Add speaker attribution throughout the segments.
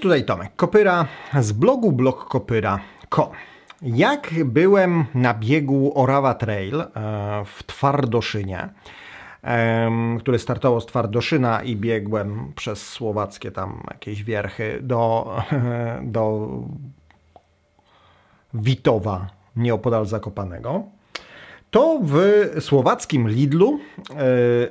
Speaker 1: tutaj Tomek Kopyra z blogu blogkopyra.com. Jak byłem na biegu Orawa Trail e, w Twardoszynie, który startował z Twardoszyna i biegłem przez słowackie tam jakieś wierchy do, do Witowa, nieopodal Zakopanego to w słowackim Lidlu e,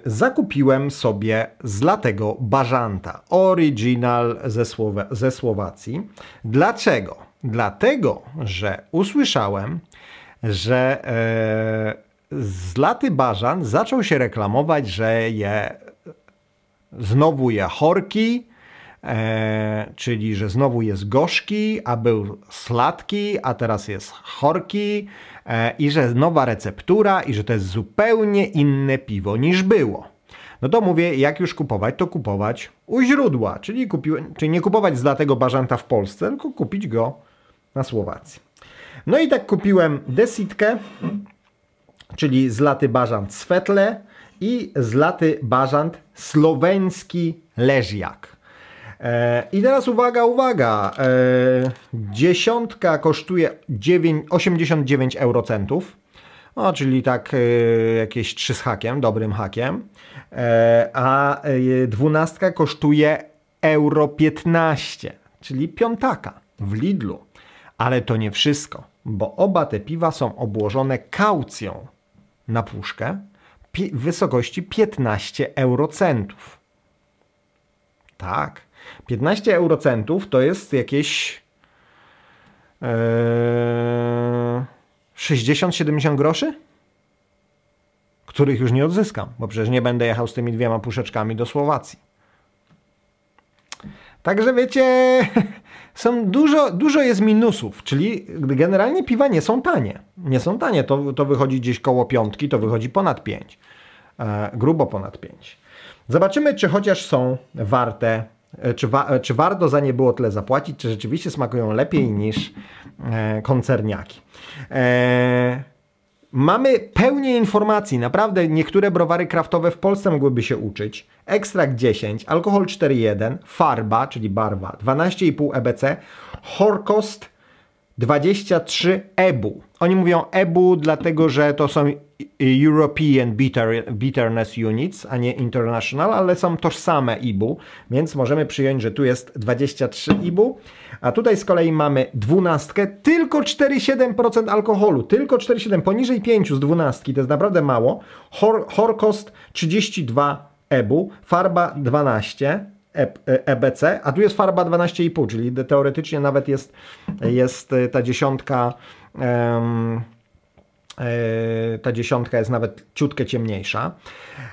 Speaker 1: zakupiłem sobie z latego Bażanta, oryginal ze, Słowa ze Słowacji. Dlaczego? Dlatego, że usłyszałem, że yy, e, z laty Bażan zaczął się reklamować, że je e, znowu je chorki e, czyli że znowu jest gorzki, a był słodki, a teraz jest chorki e, i że nowa receptura i że to jest zupełnie inne piwo niż było. No to mówię, jak już kupować, to kupować u źródła, czyli, kupi, czyli nie kupować z latego bażanta w Polsce, tylko kupić go na Słowacji. No i tak kupiłem desitkę, czyli laty bażant Svetle i laty bażant słoweński Leżjak. E, I teraz uwaga, uwaga. E, dziesiątka kosztuje 89 eurocentów. No, czyli tak e, jakieś 3 z hakiem, dobrym hakiem. A dwunastka kosztuje euro 15, czyli piątaka w Lidlu. Ale to nie wszystko, bo oba te piwa są obłożone kaucją na puszkę w wysokości 15 eurocentów. Tak. 15 eurocentów to jest jakieś yy, e, 60-70 groszy? Których już nie odzyskam, bo przecież nie będę jechał z tymi dwiema puszeczkami do Słowacji. Także wiecie, są dużo, dużo jest minusów, czyli generalnie piwa nie są tanie. Nie są tanie, to, to wychodzi gdzieś koło piątki, to wychodzi ponad pięć. E, grubo ponad pięć. Zobaczymy, czy chociaż są warte E, czy, wa e, czy warto za nie było tyle zapłacić, czy rzeczywiście smakują lepiej niż e, koncerniaki. E, mamy pełnię informacji, naprawdę niektóre browary kraftowe w Polsce mogłyby się uczyć. Ekstrakt 10, alkohol 4,1, farba, czyli barwa 12,5 EBC, horkost 23 EBU. Oni mówią EBU dlatego, że to są European Bitter, Bitterness Units, a nie International, ale są tożsame IBU, e więc możemy przyjąć, że tu jest 23 IBU, e a tutaj z kolei mamy 12, tylko 4,7% alkoholu, tylko 4,7, poniżej 5 z 12, to jest naprawdę mało. Hor, 32 EBU, farba 12, EBC, e, a tu jest farba 12,5, czyli teoretycznie nawet jest, jest ta dziesiątka. Um, E, ta dziesiątka jest nawet ciutkę ciemniejsza.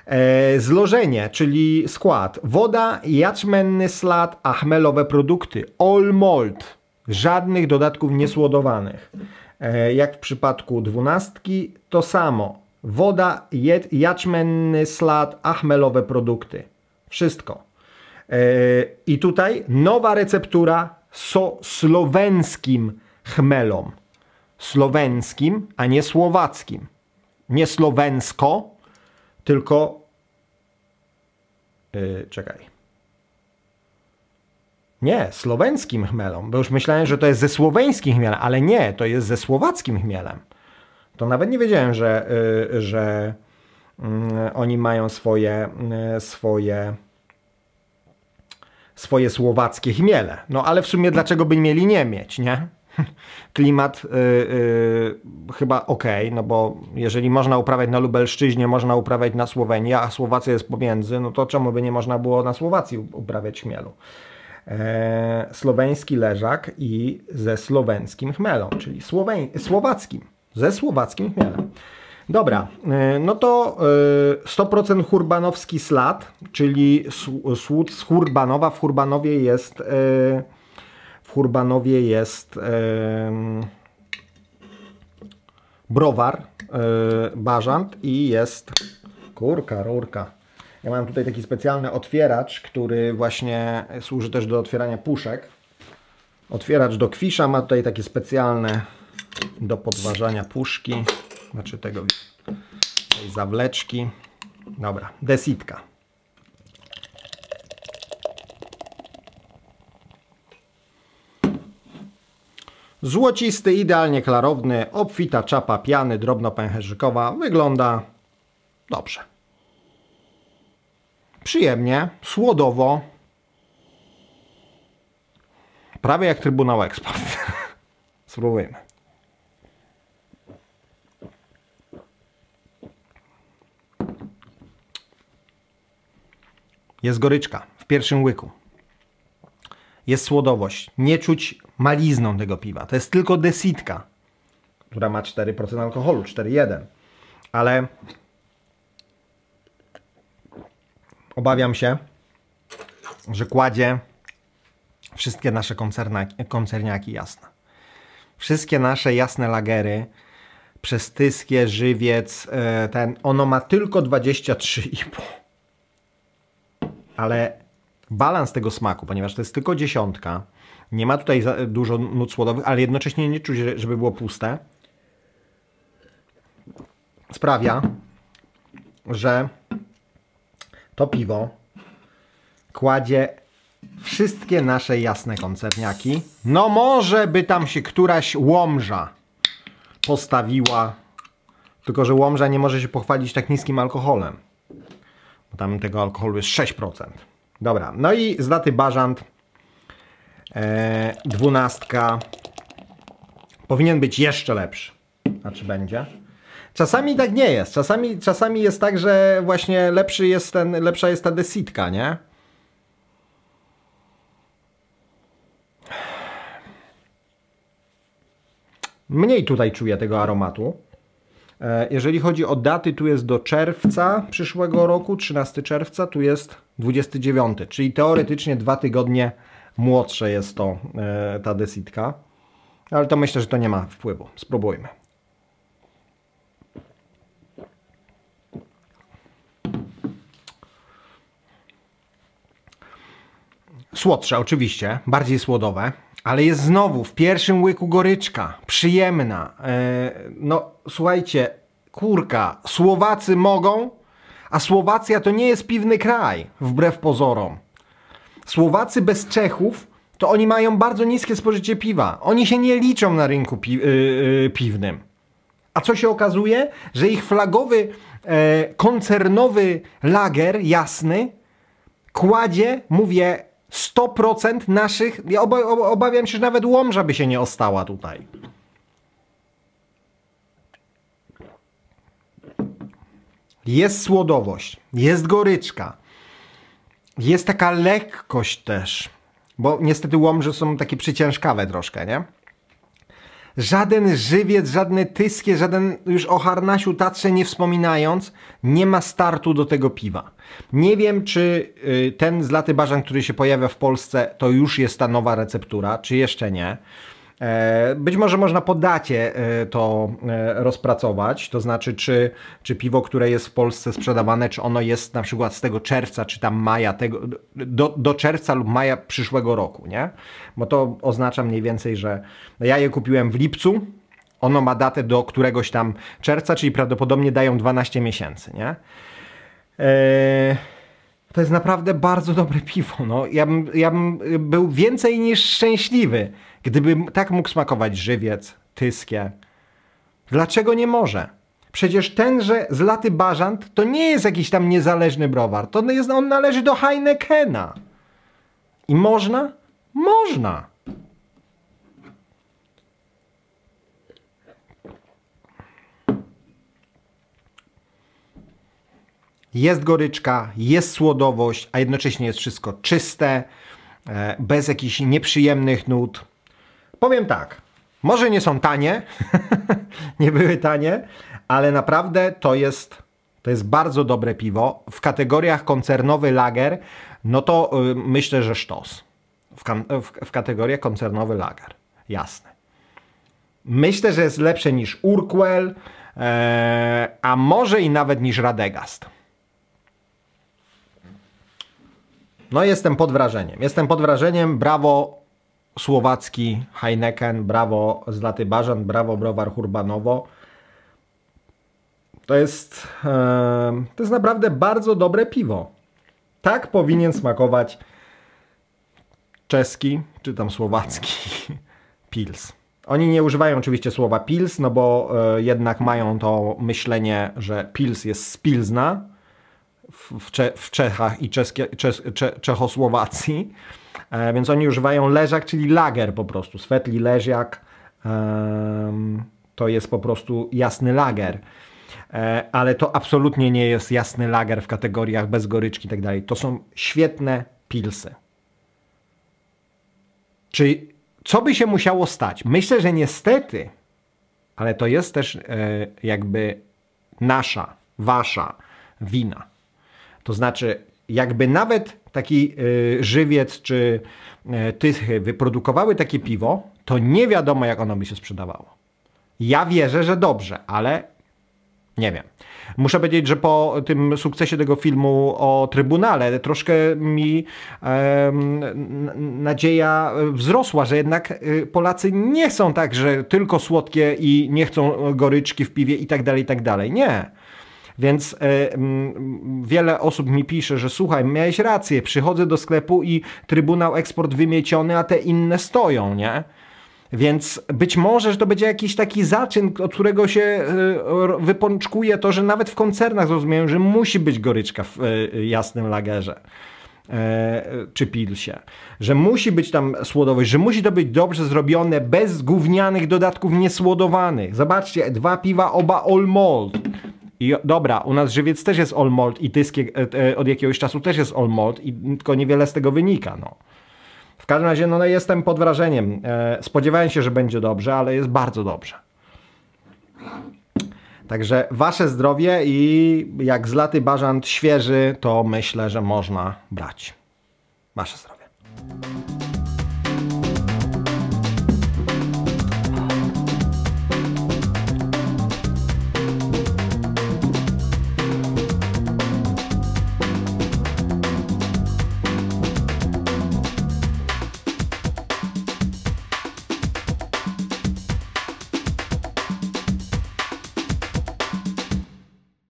Speaker 1: E, zlożenie, czyli skład. Woda, jaczmenny slat, achmelowe produkty. All malt. Żadnych dodatków niesłodowanych. E, jak w przypadku dwunastki, to samo. Woda, jaczmenny slat, achmelowe produkty. Wszystko. I tutaj nowa receptura so słowenskim chmelom słowenckim, a nie słowackim. Nie słowensko, tylko. Yy, czekaj. Nie, słowenckim chmelom, bo już myślałem, że to jest ze słoweńskim chmielem, ale nie, to jest ze słowackim chmielem. To nawet nie wiedziałem, że, yy, że yy, oni mają swoje, yy, swoje, swoje słowackie chmiele. No ale w sumie dlaczego by mieli nie mieć, nie? klimat y, y, chyba ok, no bo jeżeli można uprawiać na Lubelszczyźnie, można uprawiać na Słowenii, a Słowacja jest pomiędzy, no to czemu by nie można było na Słowacji uprawiać chmielu? E, Słoweński leżak i ze słoweńskim chmelą, czyli Słowe- słowackim, ze słowackim chmielem. Dobra, e, no to 100% e, hurbanowski slat, czyli słód z Hurbanowa. W Hurbanowie jest Hurbanowie jest browar, e, bażant i jest kurka, rurka. Ja mam tutaj taki specjalny otwieracz, który właśnie służy też do otwierania puszek. Otwieracz do kwisza ma tutaj takie specjalne do podważania puszki, znaczy tego tej zawleczki. Dobra, desitka. Złocisty, idealnie klarowny, obfita czapa piany drobnopęcherzykowa wygląda dobrze. Przyjemnie, słodowo, prawie jak Trybunał Eksport. Spróbujmy. Jest goryczka w pierwszym łyku. Jest słodowość. Nie czuć malizną tego piwa. To jest tylko desitka, która ma 4% alkoholu, 4,1. Ale obawiam się, że kładzie wszystkie nasze koncerniaki jasne. Wszystkie nasze jasne lagery, przez Tyskie, Żywiec, e, ten, ono ma tylko 23,5. Ale balans tego smaku, ponieważ to jest tylko dziesiątka, nie ma tutaj dużo nut słodowych, ale jednocześnie nie czuć, żeby było puste, sprawia, że to piwo kładzie wszystkie nasze jasne koncerniaki. No może by tam się któraś łomża postawiła, tylko że łomża nie może się pochwalić tak niskim alkoholem, bo tam tego alkoholu jest 6%. Dobra, no i z daty Bażant e, dwunastka powinien być jeszcze lepszy. Znaczy będzie. Czasami tak nie jest. Czasami, czasami jest tak, że właśnie lepszy jest ten, lepsza jest ta desitka, nie? Mniej tutaj czuję tego aromatu. E, jeżeli chodzi o daty, tu jest do czerwca przyszłego roku, 13 czerwca, tu jest 29, czyli teoretycznie dwa tygodnie młodsze jest to e, ta desitka. Ale to myślę, że to nie ma wpływu. Spróbujmy. Słodsze oczywiście, bardziej słodowe. Ale jest znowu w pierwszym łyku goryczka, przyjemna. E, no słuchajcie, kurka, Słowacy mogą, a Słowacja to nie jest piwny kraj, wbrew pozorom. Słowacy bez Czechów to oni mają bardzo niskie spożycie piwa. Oni się nie liczą na rynku pi yy, yy, piwnym. A co się okazuje? Że ich flagowy, koncernowy lager, jasny, kładzie, mówię, 100% naszych, ja obawiam się, że nawet Łomża by się nie ostała tutaj. Jest słodowość, jest goryczka, jest taka lekkość też, bo niestety Łomże są takie przyciężkawe troszkę, nie? Żaden żywiec, żadne tyskie, żaden już o harnasiu tatrze nie wspominając, nie ma startu do tego piwa. Nie wiem, czy y, ten zlaty bażan, który się pojawia w Polsce, to już jest ta nowa receptura, czy jeszcze nie. E, być może można po dacie e, to e, rozpracować, to znaczy czy, czy piwo, które jest w Polsce sprzedawane, czy ono jest na przykład z tego czerwca, czy tam maja, tego, do, do czerwca lub maja przyszłego roku, nie? Bo to oznacza mniej więcej, że ja je kupiłem w lipcu, ono ma datę do któregoś tam czerwca, czyli prawdopodobnie dają 12 miesięcy, nie? Yy to jest naprawdę bardzo dobre piwo. No, ja, bym, ja bym był więcej niż szczęśliwy, gdyby tak mógł smakować żywiec, tyskie. Dlaczego nie może? Przecież tenże zlaty laty Bażant to nie jest jakiś tam niezależny browar. To jest, on należy do Heinekena. I można? Można. jest goryczka, jest słodowość, a jednocześnie jest wszystko czyste, e, bez jakichś nieprzyjemnych nut. Powiem tak, może nie są tanie, nie były tanie, ale naprawdę to jest, to jest bardzo dobre piwo. W kategoriach koncernowy lager, no to yy, myślę, że sztos. W, w, w kategoriach koncernowy lager, jasne. Myślę, że jest lepsze niż Urquell, e, a może i nawet niż Radegast. No jestem pod wrażeniem. Jestem pod wrażeniem. Brawo Słowacki, Heineken, brawo Zlaty Barzan, brawo Browar Hurbanowo. To jest, to jest naprawdę bardzo dobre piwo. Tak powinien smakować czeski, czy tam słowacki pils. Oni nie używają oczywiście słowa pils, no bo e, jednak mają to myślenie, że pils jest z pilzna, w, Cze w Czechach i czeskie, Cze Czechosłowacji, e, więc oni używają leżak, czyli lager po prostu, swetli leżak, e, to jest po prostu jasny lager. E, ale to absolutnie nie jest jasny lager w kategoriach bez goryczki i tak dalej. To są świetne pilsy. Czy co by się musiało stać? Myślę, że niestety, ale to jest też e, jakby nasza, wasza wina to znaczy, jakby nawet taki y, żywiec czy y, e, tychy wyprodukowały takie piwo, to nie wiadomo, jak ono by się sprzedawało. Ja wierzę, że dobrze, ale nie wiem. Muszę powiedzieć, że po tym sukcesie tego filmu o Trybunale troszkę mi e, nadzieja wzrosła, że jednak y, Polacy nie są tak, że tylko słodkie i nie chcą goryczki w piwie i tak dalej, i tak dalej. Nie. Więc e, wiele osób mi pisze, że słuchaj, miałeś rację, przychodzę do sklepu i Trybunał Eksport wymieciony, a te inne stoją, nie? Więc być może, że to będzie jakiś taki zaczyn, od którego się e, wypączkuje to, że nawet w koncernach zrozumieją, że musi być goryczka w e, jasnym lagerze czy pilsie, że musi być tam słodowość, że musi to być dobrze zrobione, bez gównianych dodatków niesłodowanych. Zobaczcie, dwa piwa oba all Mold. I dobra, u nas żywiec też jest all mold i dysk e, e, od jakiegoś czasu też jest all mold i tylko niewiele z tego wynika, no. W każdym razie, no, no jestem pod wrażeniem. E, spodziewałem się, że będzie dobrze, ale jest bardzo dobrze. Także wasze zdrowie i jak zlaty bażant świeży, to myślę, że można brać. Wasze zdrowie.